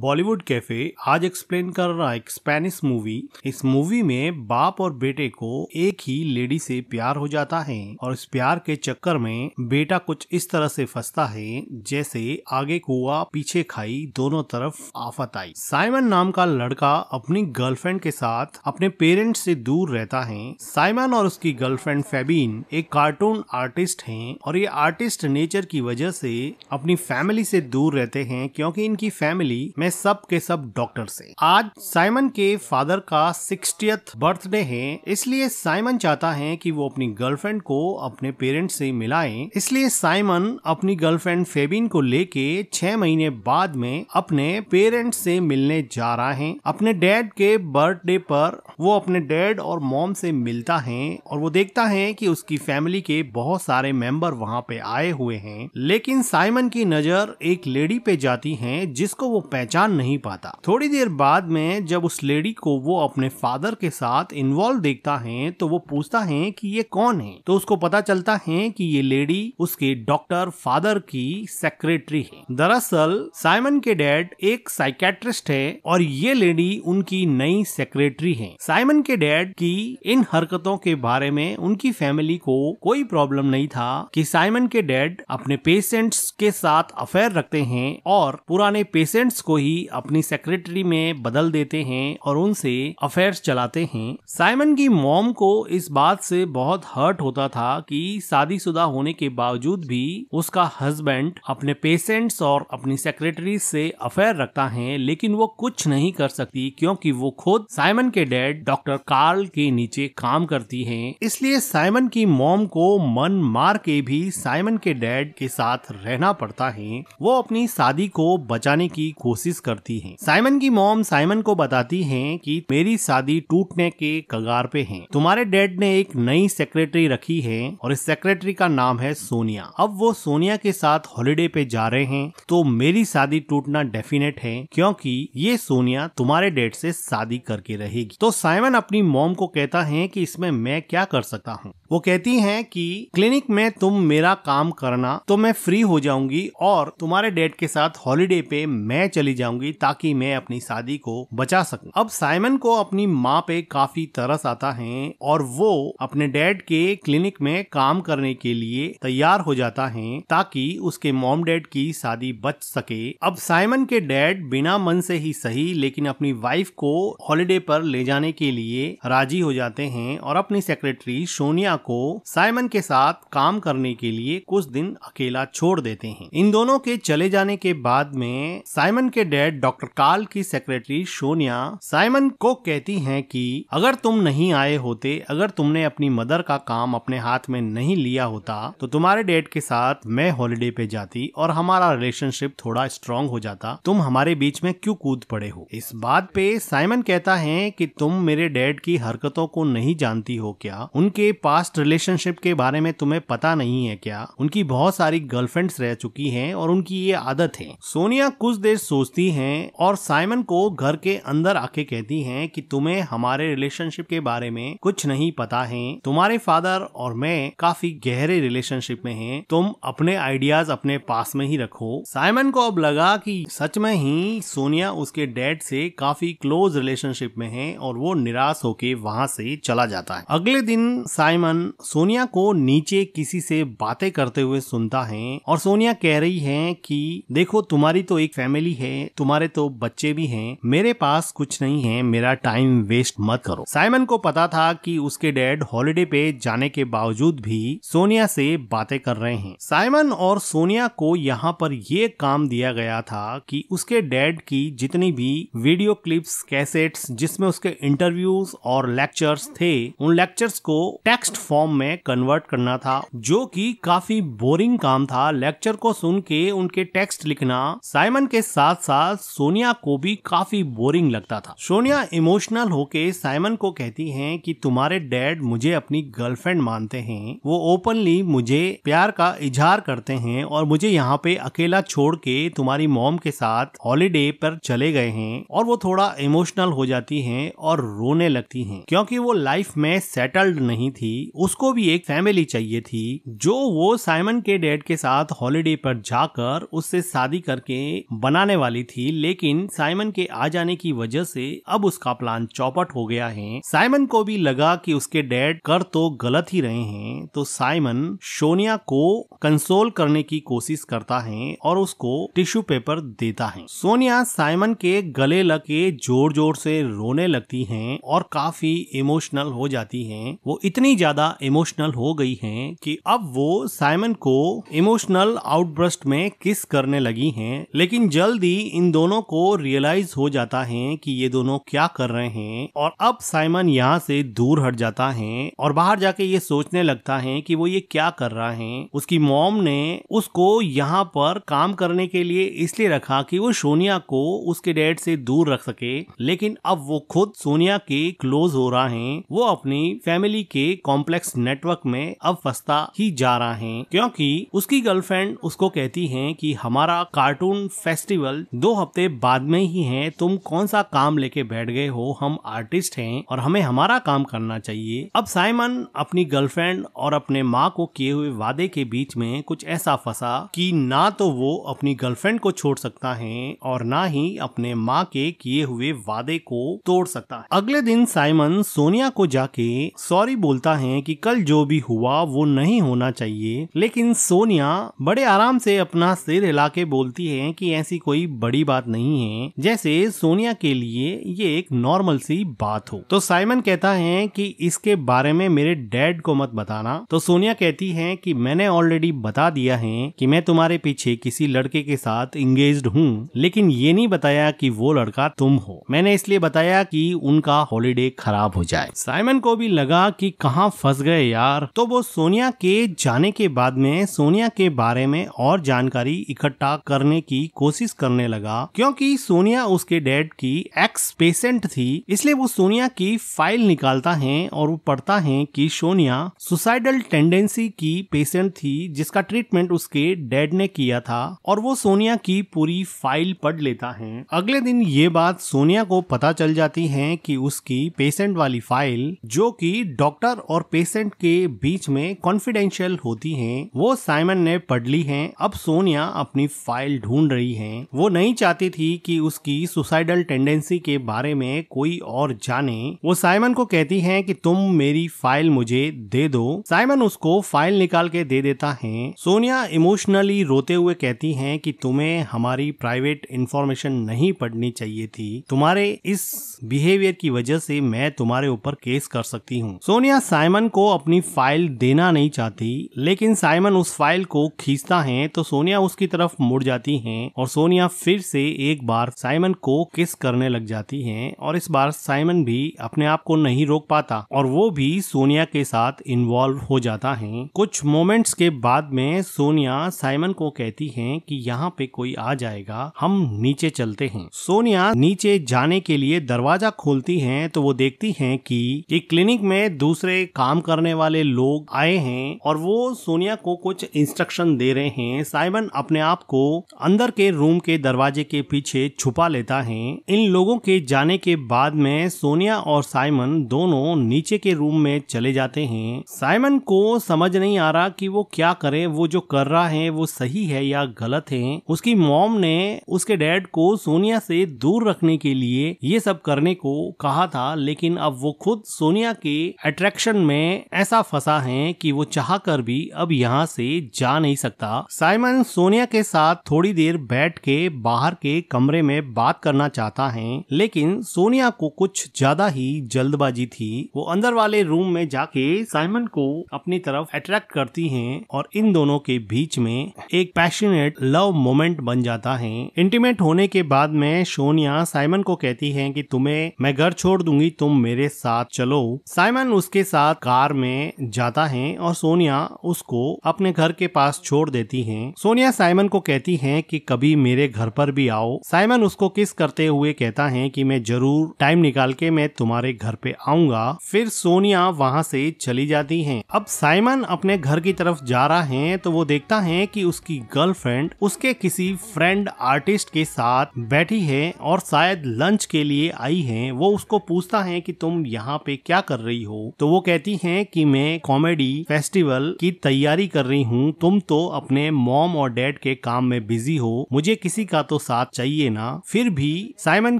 Bollywood cafe आज explain कर रहा है एक स्पेनिश मूवी इस मूवी में बाप और बेटे को एक ही लेडी से प्यार हो जाता है और इस प्यार के चक्कर में बेटा कुछ इस तरह से फंसता है जैसे आगे कुआ पीछे खाई दोनों तरफ आफत आई साइमन नाम का लड़का अपनी गर्लफ्रेंड के साथ अपने पेरेंट्स से दूर रहता है साइमन और उसकी गर्लफ्रेंड फेबिन एक कार्टून आर्टिस्ट है और ये आर्टिस्ट नेचर की वजह से अपनी फैमिली से दूर रहते हैं क्योंकि इनकी फैमिली मैं सब के सब डॉक्टर से आज साइमन के फादर का सिक्सटी बर्थडे है इसलिए साइमन चाहता है कि वो अपनी गर्लफ्रेंड को अपने पेरेंट्स से मिलाए इसलिए साइमन अपनी गर्लफ्रेंड फेबिन को लेके छह महीने बाद में अपने पेरेंट्स से मिलने जा रहा है अपने डैड के बर्थडे पर वो अपने डैड और मॉम से मिलता है और वो देखता है कि उसकी फैमिली के बहुत सारे मेंबर वहाँ पे आए हुए हैं लेकिन साइमन की नजर एक लेडी पे जाती है जिसको वो पहचान नहीं पाता थोड़ी देर बाद में जब उस लेडी को वो अपने फादर के साथ इन्वॉल्व देखता है तो वो पूछता है कि ये कौन है तो उसको पता चलता है कि ये लेडी उसके डॉक्टर फादर की सेक्रेटरी है दरअसल साइमन के डैड एक साइकेट्रिस्ट है और ये लेडी उनकी नई सेक्रेटरी है साइमन के डैड की इन हरकतों के बारे में उनकी फैमिली को कोई प्रॉब्लम नहीं था कि साइमन के डैड अपने पेशेंट्स के साथ अफेयर रखते हैं और पुराने पेशेंट्स को ही अपनी सेक्रेटरी में बदल देते हैं और उनसे अफेयर्स चलाते हैं साइमन की मॉम को इस बात से बहुत हर्ट होता था कि शादीशुदा होने के बावजूद भी उसका हस्बैंड अपने पेशेंट्स और अपनी सेक्रेटरी से अफेयर रखता है लेकिन वो कुछ नहीं कर सकती क्योंकि वो खुद साइमन के डैड डॉक्टर कार्ल के नीचे काम करती है इसलिए साइमन की मॉम को मन मार के भी साइमन के डैड के साथ रहना पड़ता है वो अपनी शादी को बचाने की कोशिश कोशिश करती है साइमन की मोम साइमन को बताती है कि मेरी शादी टूटने के कगार पे है तुम्हारे डैड ने एक नई सेक्रेटरी रखी है और इस सेक्रेटरी का नाम है सोनिया अब वो सोनिया के साथ हॉलीडे पे जा रहे हैं तो मेरी शादी टूटना डेफिनेट है क्योंकि ये सोनिया तुम्हारे डैड से शादी करके रहेगी तो साइमन अपनी मोम को कहता है कि इसमें मैं क्या कर सकता हूँ वो कहती हैं कि क्लिनिक में तुम मेरा काम करना तो मैं फ्री हो जाऊंगी और तुम्हारे डेड के साथ हॉलीडे पे मैं चली जाऊंगी ताकि मैं अपनी शादी को बचा सकूं। अब साइमन को अपनी माँ पे काफी तरस आता है और वो अपने डैड के क्लिनिक में काम करने के लिए तैयार हो जाता है ताकि उसके मॉम डैड की शादी बच सके अब साइमन के डैड बिना मन से ही सही लेकिन अपनी वाइफ को हॉलीडे पर ले जाने के लिए राजी हो जाते हैं और अपनी सेक्रेटरी सोनिया मिया को साइमन के साथ काम करने के लिए कुछ दिन अकेला छोड़ देते हैं इन दोनों के चले जाने के बाद में साइमन के डैड डॉक्टर काल की सेक्रेटरी सोनिया साइमन को कहती हैं कि अगर तुम नहीं आए होते अगर तुमने अपनी मदर का काम अपने हाथ में नहीं लिया होता तो तुम्हारे डैड के साथ मैं हॉलीडे पे जाती और हमारा रिलेशनशिप थोड़ा स्ट्रांग हो जाता तुम हमारे बीच में क्यों कूद पड़े हो इस बात पे साइमन कहता है कि तुम मेरे डैड की हरकतों को नहीं जानती हो क्या उनके पास पास्ट रिलेशनशिप के बारे में तुम्हें पता नहीं है क्या उनकी बहुत सारी गर्लफ्रेंड्स रह चुकी हैं और उनकी ये आदत है सोनिया कुछ देर सोचती हैं और साइमन को घर के अंदर आके कहती हैं कि तुम्हें हमारे रिलेशनशिप के बारे में कुछ नहीं पता है तुम्हारे फादर और मैं काफी गहरे रिलेशनशिप में हैं तुम अपने आइडियाज अपने पास में ही रखो साइमन को अब लगा कि सच में ही सोनिया उसके डैड से काफी क्लोज रिलेशनशिप में है और वो निराश होके वहां से चला जाता है अगले दिन साइमन दौरान सोनिया को नीचे किसी से बातें करते हुए सुनता है और सोनिया कह रही है कि देखो तुम्हारी तो एक फैमिली है तुम्हारे तो बच्चे भी हैं मेरे पास कुछ नहीं है मेरा टाइम वेस्ट मत करो साइमन को पता था कि उसके डैड हॉलिडे पे जाने के बावजूद भी सोनिया से बातें कर रहे हैं साइमन और सोनिया को यहाँ पर यह काम दिया गया था कि उसके डैड की जितनी भी वीडियो क्लिप्स कैसेट्स जिसमें उसके इंटरव्यूज और लेक्चर्स थे उन लेक्चर्स को टेक्स्ट फॉर्म में कन्वर्ट करना था जो कि काफी बोरिंग काम था लेक्चर को सुन के उनके टेक्स्ट लिखना साइमन के साथ साथ सोनिया को भी काफी बोरिंग लगता था सोनिया इमोशनल होके साइमन को कहती हैं कि तुम्हारे डैड मुझे अपनी गर्लफ्रेंड मानते हैं वो ओपनली मुझे प्यार का इजहार करते हैं और मुझे यहाँ पे अकेला छोड़ के तुम्हारी मॉम के साथ हॉलीडे पर चले गए हैं और वो थोड़ा इमोशनल हो जाती हैं और रोने लगती हैं क्योंकि वो लाइफ में सेटल्ड नहीं थी उसको भी एक फैमिली चाहिए थी जो वो साइमन के डैड के साथ हॉलिडे पर जाकर उससे शादी करके बनाने वाली थी लेकिन साइमन के आ जाने की वजह से अब उसका प्लान चौपट हो गया है साइमन को भी लगा कि उसके डैड कर तो गलत ही रहे हैं तो साइमन सोनिया को कंसोल करने की कोशिश करता है और उसको टिश्यू पेपर देता है सोनिया साइमन के गले लगे जोर जोर से रोने लगती है और काफी इमोशनल हो जाती है वो इतनी ज्यादा ज्यादा इमोशनल हो गई हैं कि अब वो साइमन को इमोशनल आउटब्रस्ट में किस करने लगी हैं लेकिन जल्दी इन दोनों को रियलाइज हो जाता है कि ये दोनों क्या कर रहे हैं और अब साइमन यहाँ से दूर हट जाता है और बाहर जाके ये सोचने लगता है कि वो ये क्या कर रहा है उसकी मॉम ने उसको यहाँ पर काम करने के लिए इसलिए रखा कि वो सोनिया को उसके डैड से दूर रख सके लेकिन अब वो खुद सोनिया के क्लोज हो रहा है वो अपनी फैमिली के कॉम्प्लेक्स कॉम्प्लेक्स नेटवर्क में अब फंसता ही जा रहा है क्योंकि उसकी गर्लफ्रेंड उसको कहती है कि हमारा कार्टून फेस्टिवल दो हफ्ते बाद में ही है तुम कौन सा काम लेके बैठ गए हो हम आर्टिस्ट हैं और हमें हमारा काम करना चाहिए अब साइमन अपनी गर्लफ्रेंड और अपने माँ को किए हुए वादे के बीच में कुछ ऐसा फंसा कि ना तो वो अपनी गर्लफ्रेंड को छोड़ सकता है और ना ही अपने माँ के किए हुए वादे को तोड़ सकता है अगले दिन साइमन सोनिया को जाके सॉरी बोलता है कि कल जो भी हुआ वो नहीं होना चाहिए लेकिन सोनिया बड़े आराम से अपना सिर हिला के बोलती है कि ऐसी कोई बड़ी बात नहीं है जैसे सोनिया के लिए ये एक नॉर्मल सी बात हो तो साइमन कहता है कि इसके बारे में मेरे डैड को मत बताना तो सोनिया कहती है कि मैंने ऑलरेडी बता दिया है कि मैं तुम्हारे पीछे किसी लड़के के साथ इंगेज हूँ लेकिन ये नहीं बताया कि वो लड़का तुम हो मैंने इसलिए बताया कि उनका हॉलीडे खराब हो जाए साइमन को भी लगा कि कहाँ फंस गए यार तो वो सोनिया के जाने के बाद में सोनिया के बारे में और जानकारी इकट्ठा करने की कोशिश करने लगा क्योंकि सोनिया उसके डैड की एक्स पेशेंट थी इसलिए वो सोनिया की फाइल निकालता है और वो पढ़ता है कि सोनिया सुसाइडल टेंडेंसी की पेशेंट थी जिसका ट्रीटमेंट उसके डैड ने किया था और वो सोनिया की पूरी फाइल पढ़ लेता है अगले दिन ये बात सोनिया को पता चल जाती है कि उसकी पेशेंट वाली फाइल जो कि डॉक्टर और पेशेंट के बीच में कॉन्फिडेंशियल होती हैं वो साइमन ने पढ़ ली हैं अब सोनिया अपनी फाइल ढूंढ रही हैं वो नहीं चाहती थी कि उसकी सुसाइडल टेंडेंसी के बारे में कोई और जाने वो साइमन को कहती हैं कि तुम मेरी फाइल मुझे दे दो साइमन उसको फाइल निकाल के दे देता है सोनिया इमोशनली रोते हुए कहती है कि तुम्हें हमारी प्राइवेट इंफॉर्मेशन नहीं पढ़नी चाहिए थी तुम्हारे इस बिहेवियर की वजह से मैं तुम्हारे ऊपर केस कर सकती हूँ सोनिया साइमन साइमन को अपनी फाइल देना नहीं चाहती लेकिन साइमन उस फाइल को खींचता है तो सोनिया उसकी तरफ मुड़ जाती है और सोनिया फिर से एक बार साइमन को किस करने लग जाती है और इस बार साइमन भी अपने आप को नहीं रोक पाता और वो भी सोनिया के साथ इन्वॉल्व हो जाता है कुछ मोमेंट्स के बाद में सोनिया साइमन को कहती है कि यहाँ पे कोई आ जाएगा हम नीचे चलते हैं सोनिया नीचे जाने के लिए दरवाजा खोलती है तो वो देखती है कि एक क्लिनिक में दूसरे काम काम करने वाले लोग आए हैं और वो सोनिया को कुछ इंस्ट्रक्शन दे रहे हैं साइमन अपने आप को अंदर के रूम के दरवाजे के पीछे छुपा लेता है इन लोगों के जाने के बाद में सोनिया और साइमन दोनों नीचे के रूम में चले जाते हैं साइमन को समझ नहीं आ रहा कि वो क्या करे वो जो कर रहा है वो सही है या गलत है उसकी मॉम ने उसके डैड को सोनिया से दूर रखने के लिए ये सब करने को कहा था लेकिन अब वो खुद सोनिया के अट्रैक्शन में में ऐसा फंसा है कि वो चाह कर भी अब यहाँ से जा नहीं सकता साइमन सोनिया के साथ थोड़ी देर बैठ के बाहर के कमरे में बात करना चाहता है लेकिन सोनिया को कुछ ज्यादा ही जल्दबाजी थी वो अंदर वाले रूम में जाके साइमन को अपनी तरफ अट्रैक्ट करती हैं और इन दोनों के बीच में एक पैशनेट लव मोमेंट बन जाता है इंटीमेट होने के बाद में सोनिया साइमन को कहती है कि तुम्हें मैं घर छोड़ दूंगी तुम मेरे साथ चलो साइमन उसके साथ कार कार में जाता है और सोनिया उसको अपने घर के पास छोड़ देती है सोनिया साइमन को कहती है कि कभी मेरे घर पर भी आओ साइमन उसको किस करते हुए कहता है कि मैं जरूर टाइम निकाल के मैं तुम्हारे घर पे आऊंगा फिर सोनिया वहाँ से चली जाती है अब साइमन अपने घर की तरफ जा रहा है तो वो देखता है की उसकी गर्लफ्रेंड उसके किसी फ्रेंड आर्टिस्ट के साथ बैठी है और शायद लंच के लिए आई है वो उसको पूछता है की तुम यहाँ पे क्या कर रही हो तो वो कहती है लिखें कि मैं कॉमेडी फेस्टिवल की तैयारी कर रही हूँ तुम तो अपने मॉम और डैड के काम में बिजी हो मुझे किसी का तो साथ चाहिए ना फिर भी साइमन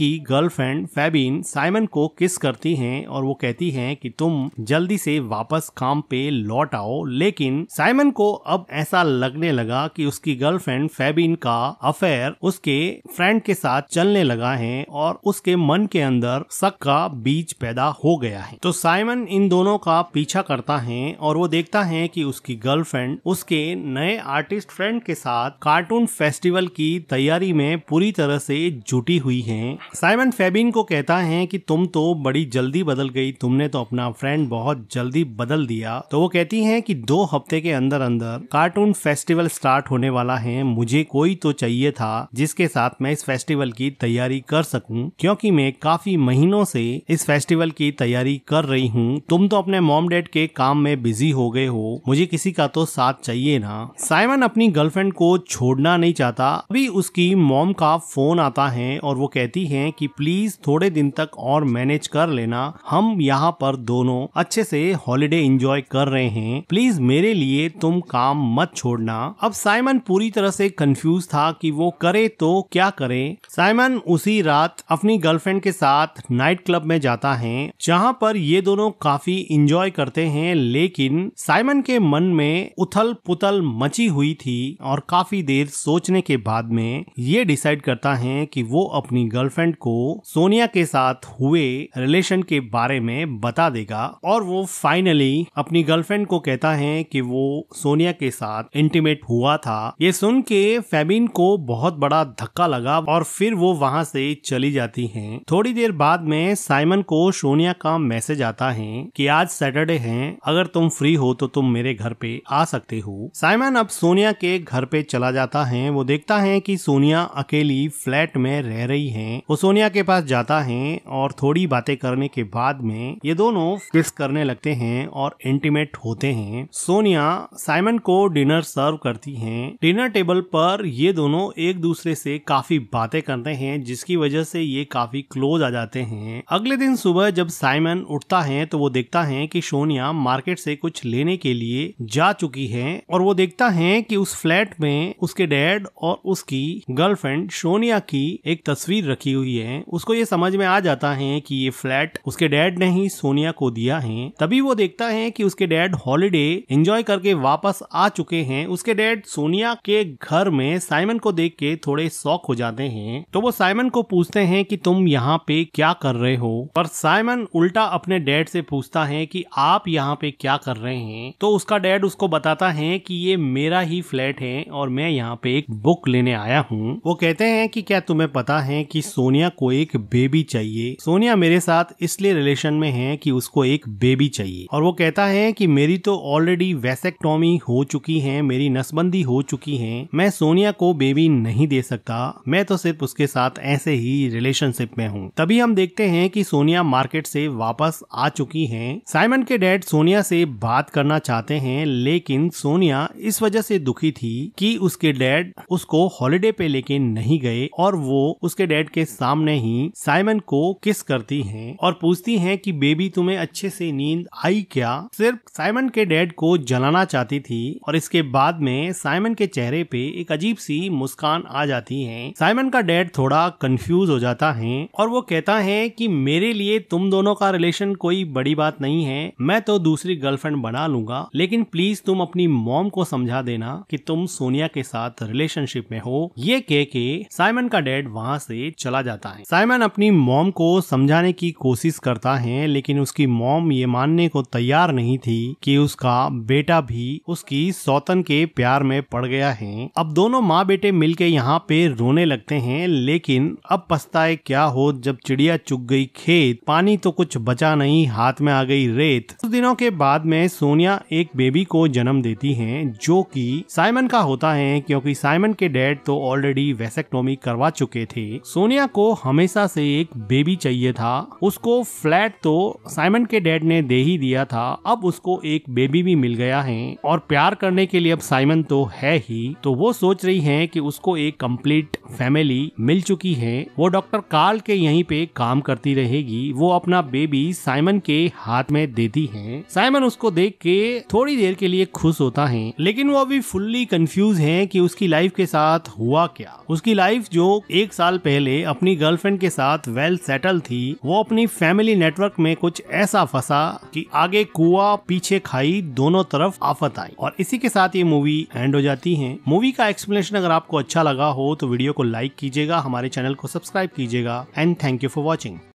की गर्लफ्रेंड फैबिन साइमन को किस करती हैं और वो कहती हैं कि तुम जल्दी से वापस काम पे लौट आओ लेकिन साइमन को अब ऐसा लगने लगा कि उसकी गर्लफ्रेंड फेबिन का अफेयर उसके फ्रेंड के साथ चलने लगा है और उसके मन के अंदर शक का बीज पैदा हो गया है तो साइमन इन दोनों का पीछा करता है और वो देखता है कि उसकी गर्लफ्रेंड उसके नए आर्टिस्ट फ्रेंड के साथ कार्टून फेस्टिवल की तैयारी में पूरी तरह से जुटी हुई है साइमन फेबिन को कहता है कि तुम तो बड़ी जल्दी बदल गई तुमने तो अपना फ्रेंड बहुत जल्दी बदल दिया तो वो कहती है कि दो हफ्ते के अंदर अंदर कार्टून फेस्टिवल स्टार्ट होने वाला है मुझे कोई तो चाहिए था जिसके साथ मैं इस फेस्टिवल की तैयारी कर सकूं क्योंकि मैं काफी महीनों से इस फेस्टिवल की तैयारी कर रही हूं तुम तो अपने मॉम डैड के काम में बिजी हो गए हो मुझे किसी का तो साथ चाहिए ना साइमन अपनी गर्लफ्रेंड को छोड़ना नहीं चाहता अभी उसकी मॉम का फोन आता है और वो कहती है कि प्लीज थोड़े दिन तक और मैनेज कर लेना हम यहाँ पर दोनों अच्छे से हॉलीडे इंजॉय कर रहे हैं प्लीज मेरे लिए तुम काम मत छोड़ना अब साइमन पूरी तरह से कंफ्यूज था कि वो करे तो क्या करे साइमन उसी रात अपनी गर्लफ्रेंड के साथ नाइट क्लब में जाता है जहाँ पर ये दोनों काफी इंजॉय एंजॉय करते हैं लेकिन साइमन के मन में उथल पुथल मची हुई थी और काफी देर सोचने के बाद में ये डिसाइड करता है कि वो अपनी गर्लफ्रेंड को सोनिया के साथ हुए रिलेशन के बारे में बता देगा और वो फाइनली अपनी गर्लफ्रेंड को कहता है कि वो सोनिया के साथ इंटीमेट हुआ था ये सुन के फेबिन को बहुत बड़ा धक्का लगा और फिर वो वहां से चली जाती है थोड़ी देर बाद में साइमन को सोनिया का मैसेज आता है कि आज सैटरडे है अगर तुम फ्री हो तो तुम मेरे घर पे आ सकते हो साइमन अब सोनिया के घर पे चला जाता है वो देखता है कि सोनिया अकेली फ्लैट में रह रही है वो सोनिया के पास जाता है और थोड़ी बातें करने के बाद में ये दोनों किस करने लगते हैं और इंटीमेट होते हैं सोनिया साइमन को डिनर सर्व करती है डिनर टेबल पर ये दोनों एक दूसरे से काफी बातें करते हैं जिसकी वजह से ये काफी क्लोज आ जाते हैं अगले दिन सुबह जब साइमन उठता है तो वो देखता है कि कि सोनिया मार्केट से कुछ लेने के लिए जा चुकी है और वो देखता है कि उस फ्लैट में उसके डैड और उसकी गर्लफ्रेंड सोनिया की एक तस्वीर रखी हुई है उसको ये समझ में आ जाता है कि ये फ्लैट उसके डैड ने ही सोनिया को दिया है तभी वो देखता है कि उसके डैड हॉलीडे एंजॉय करके वापस आ चुके हैं उसके डैड सोनिया के घर में साइमन को देख के थोड़े शौक हो जाते हैं तो वो साइमन को पूछते हैं कि तुम यहाँ पे क्या कर रहे हो पर साइमन उल्टा अपने डैड से पूछता है कि आप यहाँ पे क्या कर रहे हैं तो उसका डैड उसको बताता है कि ये मेरा ही फ्लैट है और मैं यहाँ पे एक बुक लेने आया हूँ वो कहते हैं कि क्या तुम्हें पता है कि सोनिया को एक बेबी चाहिए सोनिया मेरे साथ इसलिए रिलेशन में है कि उसको एक बेबी चाहिए और वो कहता है कि मेरी तो ऑलरेडी वैसेक्टोमी हो चुकी है मेरी नसबंदी हो चुकी है मैं सोनिया को बेबी नहीं दे सकता मैं तो सिर्फ उसके साथ ऐसे ही रिलेशनशिप में हूँ तभी हम देखते हैं कि सोनिया मार्केट से वापस आ चुकी है साइमन अमन के डैड सोनिया से बात करना चाहते हैं लेकिन सोनिया इस वजह से दुखी थी कि उसके डैड उसको हॉलिडे पे लेके नहीं गए और वो उसके डैड के सामने ही साइमन को किस करती हैं और पूछती हैं कि बेबी तुम्हें अच्छे से नींद आई क्या सिर्फ साइमन के डैड को जलाना चाहती थी और इसके बाद में साइमन के चेहरे पे एक अजीब सी मुस्कान आ जाती है साइमन का डैड थोड़ा कंफ्यूज हो जाता है और वो कहता है कि मेरे लिए तुम दोनों का रिलेशन कोई बड़ी बात नहीं है मैं तो दूसरी गर्लफ्रेंड बना लूंगा लेकिन प्लीज तुम अपनी मॉम को समझा देना कि तुम सोनिया के साथ रिलेशनशिप में हो ये कह के साइमन का डैड वहाँ से चला जाता है साइमन अपनी मॉम को समझाने की कोशिश करता है लेकिन उसकी मॉम ये मानने को तैयार नहीं थी कि उसका बेटा भी उसकी सौतन के प्यार में पड़ गया है अब दोनों माँ बेटे मिलके यहाँ पे रोने लगते हैं लेकिन अब पछताए क्या हो जब चिड़िया चुग गई खेत पानी तो कुछ बचा नहीं हाथ में आ गई रेत डेथ कुछ दिनों के बाद में सोनिया एक बेबी को जन्म देती हैं जो कि साइमन का होता है क्योंकि साइमन के डैड तो ऑलरेडी वेसेक्टोमी करवा चुके थे सोनिया को हमेशा से एक बेबी चाहिए था उसको फ्लैट तो साइमन के डैड ने दे ही दिया था अब उसको एक बेबी भी मिल गया है और प्यार करने के लिए अब साइमन तो है ही तो वो सोच रही है की उसको एक कम्प्लीट फैमिली मिल चुकी है वो डॉक्टर कार्ल के यहीं पे काम करती रहेगी वो अपना बेबी साइमन के हाथ में देती है साइमन उसको देख के थोड़ी देर के लिए खुश होता है लेकिन वो अभी फुल्ली कंफ्यूज है कि उसकी लाइफ के साथ हुआ क्या उसकी लाइफ जो एक साल पहले अपनी गर्लफ्रेंड के साथ वेल सेटल थी वो अपनी फैमिली नेटवर्क में कुछ ऐसा फंसा कि आगे कुआ पीछे खाई दोनों तरफ आफत आई और इसी के साथ ये मूवी एंड हो जाती है मूवी का एक्सप्लेनेशन अगर आपको अच्छा लगा हो तो वीडियो को लाइक कीजिएगा हमारे चैनल को सब्सक्राइब कीजिएगा and thank you for watching